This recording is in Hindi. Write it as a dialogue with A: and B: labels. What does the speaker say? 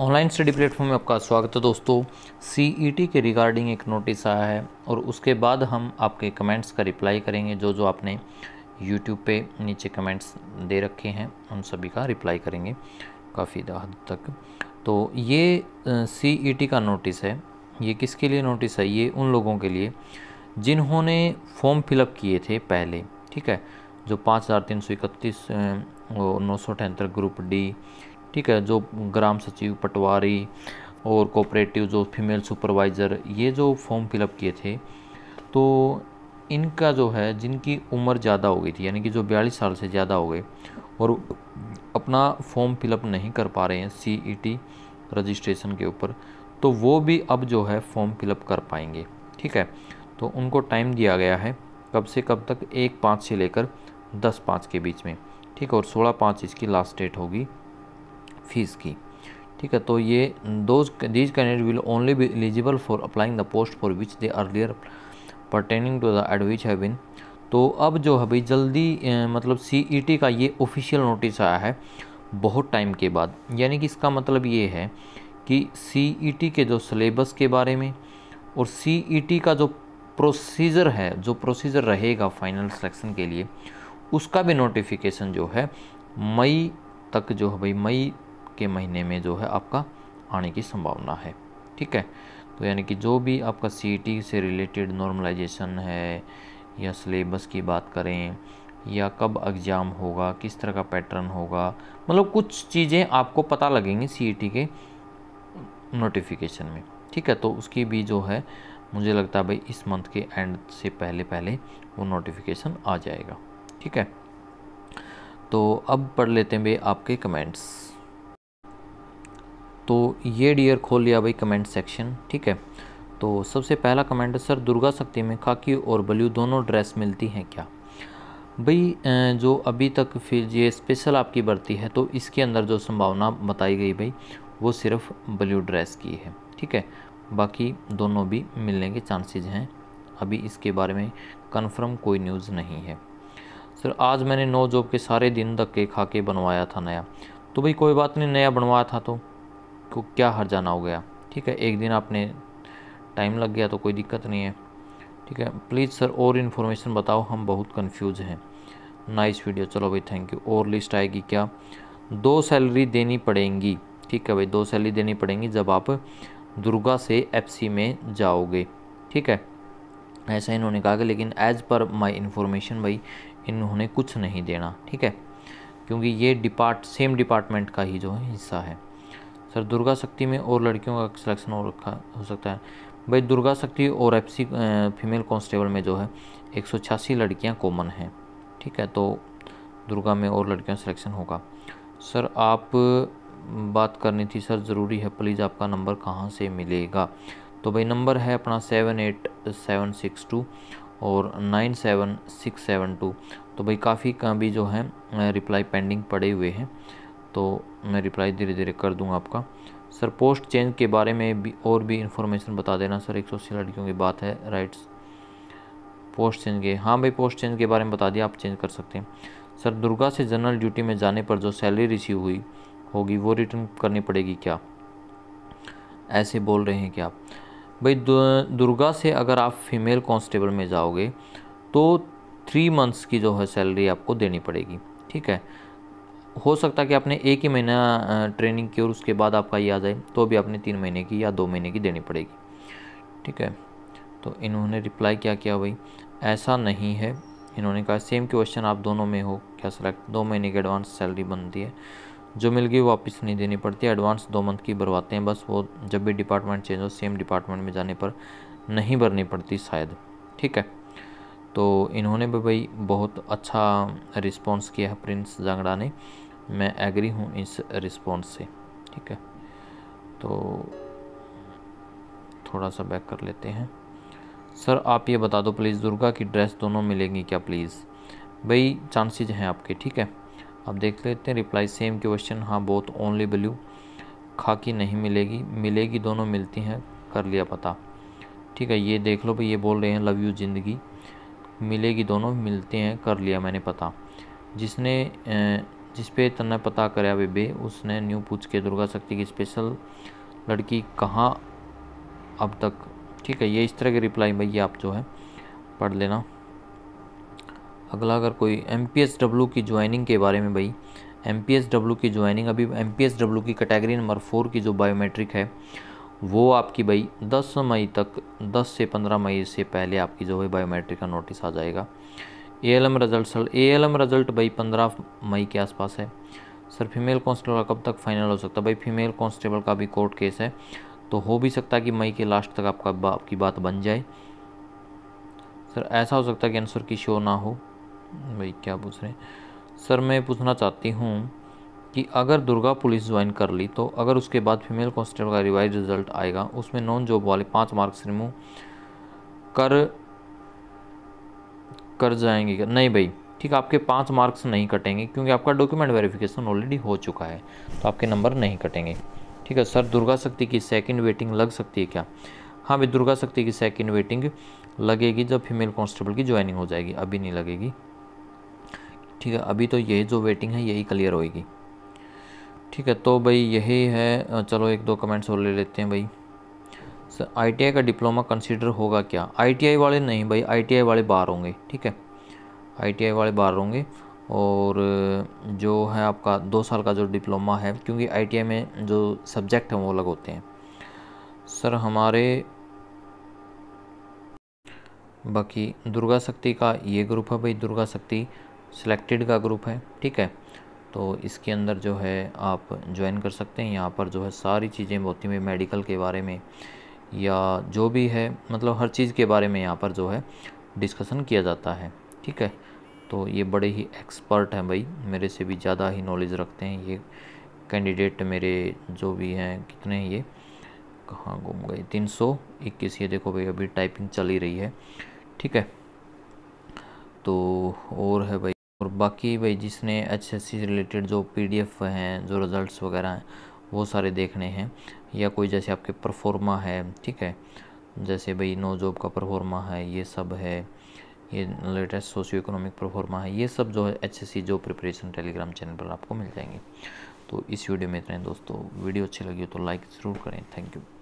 A: ऑनलाइन स्टडी प्लेटफॉर्म में आपका स्वागत है दोस्तों सी e के रिगार्डिंग एक नोटिस आया है और उसके बाद हम आपके कमेंट्स का रिप्लाई करेंगे जो जो आपने यूट्यूब पे नीचे कमेंट्स दे रखे हैं उन सभी का रिप्लाई करेंगे काफ़ी हद तक तो ये सी e का नोटिस है ये किसके लिए नोटिस है ये उन लोगों के लिए जिन्होंने फॉर्म फिलअप किए थे पहले ठीक है जो पाँच हज़ार तीन सौ इकतीस नौ सौ अठहत्तर ग्रुप डी ठीक है जो ग्राम सचिव पटवारी और कोऑपरेटिव जो फीमेल सुपरवाइज़र ये जो फॉर्म फिलअप किए थे तो इनका जो है जिनकी उम्र ज़्यादा हो गई थी यानी कि जो बयालीस साल से ज़्यादा हो गए और अपना फॉर्म फिलअप नहीं कर पा रहे हैं सी रजिस्ट्रेशन e के ऊपर तो वो भी अब जो है फॉर्म फिलअप कर पाएंगे ठीक है तो उनको टाइम दिया गया है कब से कब तक एक पाँच से लेकर दस पाँच के बीच में ठीक है और सोलह पाँच इसकी लास्ट डेट होगी फीस की ठीक है तो ये those these candidate will only be eligible for applying the post for which they earlier pertaining to the ad which है तो अब जो है भाई जल्दी मतलब सी e का ये ऑफिशियल नोटिस आया है बहुत टाइम के बाद यानी कि इसका मतलब ये है कि सी e के जो सिलेबस के बारे में और सी e का जो प्रोसीजर है जो प्रोसीजर रहेगा फाइनल सिलेक्शन के लिए उसका भी नोटिफिकेशन जो है मई तक जो है भाई मई के महीने में जो है आपका आने की संभावना है ठीक है तो यानी कि जो भी आपका सी e से रिलेटेड नॉर्मलाइजेशन है या सिलेबस की बात करें या कब एग्ज़ाम होगा किस तरह का पैटर्न होगा मतलब कुछ चीज़ें आपको पता लगेंगी सी e के नोटिफिकेशन में ठीक है तो उसकी भी जो है मुझे लगता है भाई इस मंथ के एंड से पहले पहले वो नोटिफिकेशन आ जाएगा ठीक है तो अब पढ़ लेते हैं भाई आपके कमेंट्स तो ये डियर खोल लिया भाई कमेंट सेक्शन ठीक है तो सबसे पहला कमेंट है सर दुर्गा शक्ति में खाकी और ब्लू दोनों ड्रेस मिलती हैं क्या भाई जो अभी तक फिर ये स्पेशल आपकी बढ़ती है तो इसके अंदर जो संभावना बताई गई भाई वो सिर्फ ब्लू ड्रेस की है ठीक है बाकी दोनों भी मिलने के चांसेज हैं अभी इसके बारे में कन्फर्म कोई न्यूज़ नहीं है सर आज मैंने नो जॉब के सारे दिन धक्के खा के बनवाया था नया तो भाई कोई बात नहीं नया बनवाया था तो को क्या हर्जाना हो गया ठीक है एक दिन आपने टाइम लग गया तो कोई दिक्कत नहीं है ठीक है प्लीज़ सर और इन्फॉर्मेशन बताओ हम बहुत कन्फ्यूज़ हैं नाइस वीडियो चलो भाई थैंक यू और लिस्ट आएगी क्या दो सैलरी देनी पड़ेंगी ठीक है भाई दो सैलरी देनी पड़ेंगी जब आप दुर्गा से एफसी में जाओगे ठीक है ऐसा इन्होंने कहा कि लेकिन एज़ पर माय इन्फॉर्मेशन भाई इन्होंने कुछ नहीं देना ठीक है क्योंकि ये डिपार्ट सेम डिपार्टमेंट का ही जो है हिस्सा है सर दुर्गा शक्ति में और लड़कियों का सिलेक्शन हो रखा हो सकता है भाई दुर्गा शक्ति और एफ फीमेल कांस्टेबल में जो है एक सौ छियासी लड़कियाँ कॉमन हैं ठीक है तो दुर्गा में और लड़कियों का सिलेक्शन होगा सर आप बात करनी थी सर ज़रूरी है प्लीज़ आपका नंबर कहाँ से मिलेगा तो भाई नंबर है अपना seven eight seven six two और nine seven six seven two तो भाई काफ़ी का भी जो है रिप्लाई पेंडिंग पड़े हुए हैं तो मैं रिप्लाई धीरे धीरे कर दूँगा आपका सर पोस्ट चेंज के बारे में भी और भी इन्फॉर्मेशन बता देना सर एक सौ अस्सी लड़कियों की बात है राइट्स पोस्ट चेंज के हाँ भाई पोस्ट चेंज के बारे में बता दिया आप चेंज कर सकते हैं सर दुर्गा से जनरल ड्यूटी में जाने पर जो सैलरी रिसीव हुई होगी वो रिटर्न करनी पड़ेगी क्या ऐसे बोल रहे हैं क्या आप भाई दुर्गा से अगर आप फीमेल कांस्टेबल में जाओगे तो थ्री मंथ्स की जो है सैलरी आपको देनी पड़ेगी ठीक है हो सकता है कि आपने एक ही महीना ट्रेनिंग की और उसके बाद आपका ये आ जाए तो भी आपने तीन महीने की या दो महीने की देनी पड़ेगी ठीक है तो इन्होंने रिप्लाई क्या किया भाई ऐसा नहीं है इन्होंने कहा सेम क्वेश्चन आप दोनों में हो क्या सिलेक्ट दो महीने की एडवांस सैलरी बनती है जो मिल गई वापस नहीं देनी पड़ती एडवांस दो मंथ की भरवाते हैं बस वो जब भी डिपार्टमेंट चेंज हो सेम डिपार्टमेंट में जाने पर नहीं भरनी पड़ती शायद ठीक है तो इन्होंने भी भाई बहुत अच्छा रिस्पॉन्स किया है प्रिंस जांगड़ा ने मैं एग्री हूँ इस रिस्पॉन्स से ठीक है तो थोड़ा सा बैक कर लेते हैं सर आप ये बता दो प्लीज़ दुर्गा की ड्रेस दोनों मिलेंगी क्या प्लीज़ भाई चांसेज हैं आपके ठीक है आप देख लेते हैं रिप्लाई सेम क्वेश्चन हाँ बोथ ओनली ब्लू खाकी नहीं मिलेगी मिलेगी दोनों मिलती हैं कर लिया पता ठीक है ये देख लो भाई ये बोल रहे हैं लव यू ज़िंदगी मिलेगी दोनों मिलते हैं कर लिया मैंने पता जिसने जिसपे तन्ने पता कराया बेबे उसने न्यू पूछ के दुर्गा शक्ति की स्पेशल लड़की कहाँ अब तक ठीक है ये इस तरह की रिप्लाई भैया आप जो है पढ़ लेना अगला अगर कोई एम पी एस डब्ल्यू की ज्वाइनिंग के बारे में भाई एम पी एस की ज्वाइनिंग अभी एम पी एस डब्ल्यू की कैटेगरी नंबर फोर की जो बायोमेट्रिक है वो आपकी भाई 10 मई तक 10 से 15 मई से पहले आपकी जो है बायोमेट्रिक का नोटिस आ जाएगा M result sir A L M result भाई पंद्रह मई के आसपास है सर फीमेल कांस्टेबल का कब तक फाइनल हो सकता है भाई फीमेल कांस्टेबल का भी कोर्ट केस है तो हो भी सकता है कि मई के लास्ट तक आपका आपकी बात बन जाए सर ऐसा हो सकता है कि आंसर की शो ना हो भाई क्या पूछ रहे हैं सर मैं पूछना चाहती हूँ कि अगर दुर्गा पुलिस ज्वाइन कर ली तो अगर उसके बाद फीमेल कांस्टेबल का रिवाइज रिजल्ट आएगा उसमें नॉन जॉब वाले पाँच मार्क्स रिमूव कर कर जाएंगे नहीं भाई ठीक है आपके पाँच मार्क्स नहीं कटेंगे क्योंकि आपका डॉक्यूमेंट वेरिफिकेशन ऑलरेडी हो चुका है तो आपके नंबर नहीं कटेंगे ठीक है सर दुर्गा शक्ति की सेकंड वेटिंग लग सकती है क्या हाँ भाई दुर्गा शक्ति की सेकंड वेटिंग लगेगी जब फीमेल कॉन्स्टेबल की ज्वाइनिंग हो जाएगी अभी नहीं लगेगी ठीक है अभी तो यही जो वेटिंग है यही क्लियर होएगी ठीक है तो भाई यही है चलो एक दो कमेंट्स और ले लेते हैं भाई सर आई का डिप्लोमा कंसिडर होगा क्या आई वाले नहीं भाई आई वाले बाहर होंगे ठीक है आई वाले बाहर होंगे और जो है आपका दो साल का जो डिप्लोमा है क्योंकि आई में जो सब्जेक्ट हैं वो अलग होते हैं सर हमारे बाकी दुर्गा शक्ति का ये ग्रुप है भाई दुर्गा शक्ति सिलेक्टेड का ग्रुप है ठीक है तो इसके अंदर जो है आप ज्वाइन कर सकते हैं यहाँ पर जो है सारी चीज़ें होती हुई मेडिकल के बारे में या जो भी है मतलब हर चीज़ के बारे में यहाँ पर जो है डिस्कशन किया जाता है ठीक है तो ये बड़े ही एक्सपर्ट हैं भाई मेरे से भी ज़्यादा ही नॉलेज रखते हैं ये कैंडिडेट मेरे जो भी हैं कितने हैं ये कहाँ घूम गए तीन सौ इक्कीस ये देखो भाई अभी टाइपिंग चल ही रही है ठीक है तो और है भाई और बाकी भाई जिसने एच एस सी रिलेटेड जो पी डी एफ हैं जो रिज़ल्ट वगैरह हैं वो सारे देखने हैं या कोई जैसे आपके परफॉर्मा है ठीक है जैसे भाई नो जॉब का परफॉर्मा है ये सब है ये लेटेस्ट सोशियो इकोनॉमिक परफॉर्मा है ये सब जो है एच एस सी जो प्रिपरेशन टेलीग्राम चैनल पर आपको मिल जाएंगे तो इस वीडियो में इतना दोस्तों वीडियो अच्छी लगी हो तो लाइक ज़रूर करें थैंक यू